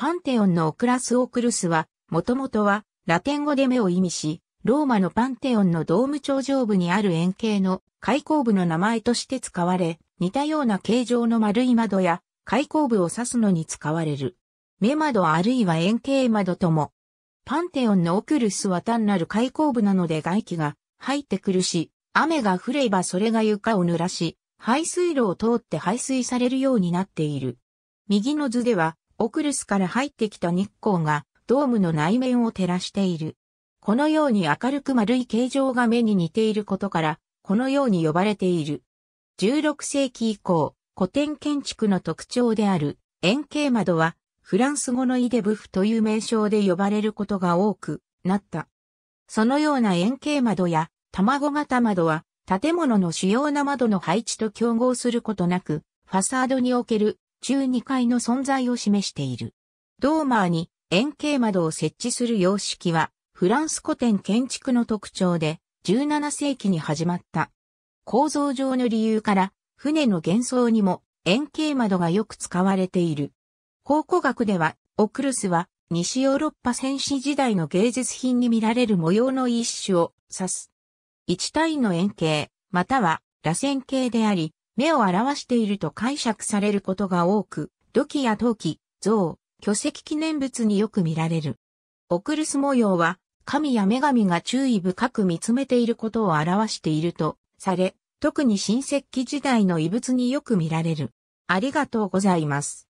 パンテオンのオクラスオクルスは、もともとは、ラテン語で目を意味し、ローマのパンテオンのドーム頂上部にある円形の開口部の名前として使われ、似たような形状の丸い窓や開口部を指すのに使われる。目窓あるいは円形窓とも。パンテオンのオクルスは単なる開口部なので外気が入ってくるし、雨が降ればそれが床を濡らし、排水路を通って排水されるようになっている。右の図では、オクルスから入ってきた日光がドームの内面を照らしている。このように明るく丸い形状が目に似ていることから、このように呼ばれている。16世紀以降、古典建築の特徴である円形窓は、フランス語のイデブフという名称で呼ばれることが多くなった。そのような円形窓や卵型窓は、建物の主要な窓の配置と競合することなく、ファサードにおける中2階の存在を示している。ドーマーに円形窓を設置する様式は、フランス古典建築の特徴で、17世紀に始まった。構造上の理由から、船の幻想にも円形窓がよく使われている。考古学では、オクルスは西ヨーロッパ戦士時代の芸術品に見られる模様の一種を指す。一体の円形、または螺旋形であり、目を表していると解釈されることが多く、土器や陶器、像、巨石記念物によく見られる。オクルス模様は、神や女神が注意深く見つめていることを表しているとされ、特に新石器時代の遺物によく見られる。ありがとうございます。